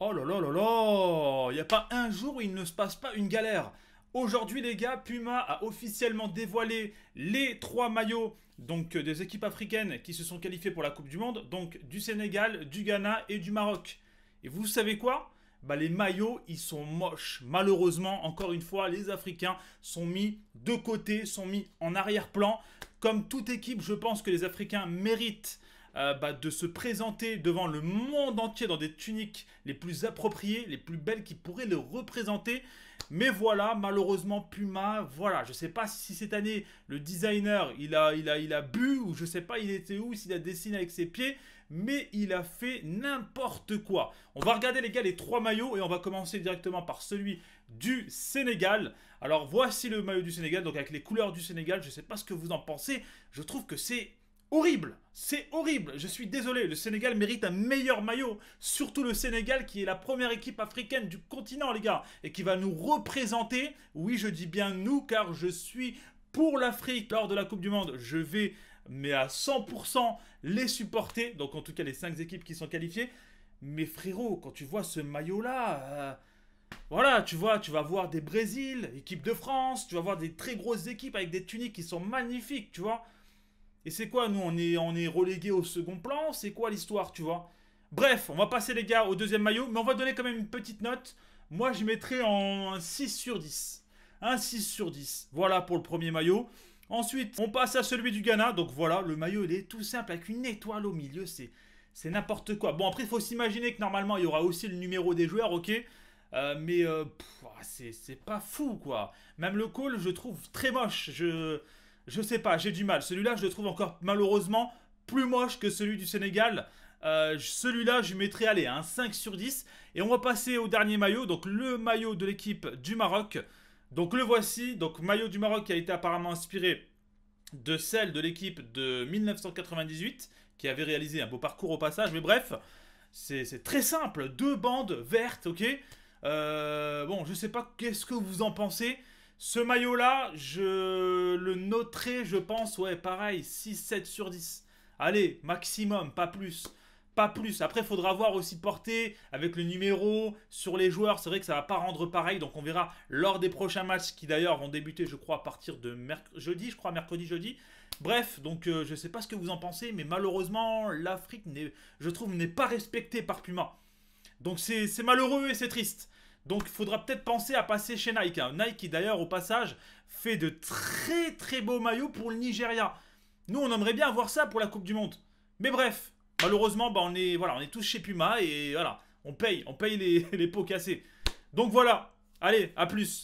Oh là là là là Il n'y a pas un jour où il ne se passe pas une galère. Aujourd'hui les gars, Puma a officiellement dévoilé les trois maillots donc euh, des équipes africaines qui se sont qualifiées pour la Coupe du Monde, donc du Sénégal, du Ghana et du Maroc. Et vous savez quoi bah, les maillots, ils sont moches. Malheureusement, encore une fois, les Africains sont mis de côté, sont mis en arrière-plan. Comme toute équipe, je pense que les Africains méritent euh, bah, de se présenter devant le monde entier dans des tuniques les plus appropriées, les plus belles qui pourraient le représenter. Mais voilà, malheureusement, Puma, voilà, je sais pas si cette année, le designer, il a, il a, il a bu, ou je sais pas, il était où, s'il a dessiné avec ses pieds, mais il a fait n'importe quoi. On va regarder, les gars, les trois maillots, et on va commencer directement par celui du Sénégal. Alors, voici le maillot du Sénégal, donc avec les couleurs du Sénégal, je sais pas ce que vous en pensez, je trouve que c'est horrible. C'est horrible. Je suis désolé. Le Sénégal mérite un meilleur maillot. Surtout le Sénégal qui est la première équipe africaine du continent, les gars. Et qui va nous représenter. Oui, je dis bien nous, car je suis pour l'Afrique lors de la Coupe du Monde. Je vais, mais à 100%, les supporter. Donc, en tout cas, les 5 équipes qui sont qualifiées. Mais frérot, quand tu vois ce maillot-là... Euh, voilà, tu vois, tu vas voir des Brésils, équipe de France, tu vas voir des très grosses équipes avec des tuniques qui sont magnifiques, tu vois. Et c'est quoi, nous On est, on est relégué au second plan C'est quoi l'histoire, tu vois Bref, on va passer, les gars, au deuxième maillot. Mais on va donner quand même une petite note. Moi, je mettrai en 6 sur 10. Un 6 sur 10. Voilà pour le premier maillot. Ensuite, on passe à celui du Ghana. Donc voilà, le maillot, il est tout simple, avec une étoile au milieu. C'est c'est n'importe quoi. Bon, après, il faut s'imaginer que normalement, il y aura aussi le numéro des joueurs, ok euh, mais euh, ah, c'est pas fou quoi. Même le call, je trouve très moche. Je, je sais pas, j'ai du mal. Celui-là, je le trouve encore malheureusement plus moche que celui du Sénégal. Euh, celui-là, je mettrais allez, un 5 sur 10. Et on va passer au dernier maillot, donc le maillot de l'équipe du Maroc. Donc le voici, donc maillot du Maroc qui a été apparemment inspiré de celle de l'équipe de 1998, qui avait réalisé un beau parcours au passage. Mais bref, c'est très simple, deux bandes vertes, ok euh, Bon, je sais pas qu'est-ce que vous en pensez. Ce maillot-là, je le noterai, je pense, ouais, pareil, 6, 7 sur 10. Allez, maximum, pas plus. Pas plus. Après, il faudra voir aussi porter avec le numéro sur les joueurs. C'est vrai que ça va pas rendre pareil. Donc, on verra lors des prochains matchs qui, d'ailleurs, vont débuter, je crois, à partir de mercredi, je crois, mercredi, jeudi. Bref, donc, euh, je ne sais pas ce que vous en pensez, mais malheureusement, l'Afrique, je trouve, n'est pas respectée par Puma. Donc, c'est malheureux et c'est triste. Donc il faudra peut-être penser à passer chez Nike. Hein. Nike qui d'ailleurs au passage fait de très très beaux maillots pour le Nigeria. Nous on aimerait bien avoir ça pour la Coupe du Monde. Mais bref, malheureusement bah, on, est, voilà, on est tous chez Puma et voilà, on paye, on paye les, les pots cassés. Donc voilà, allez, à plus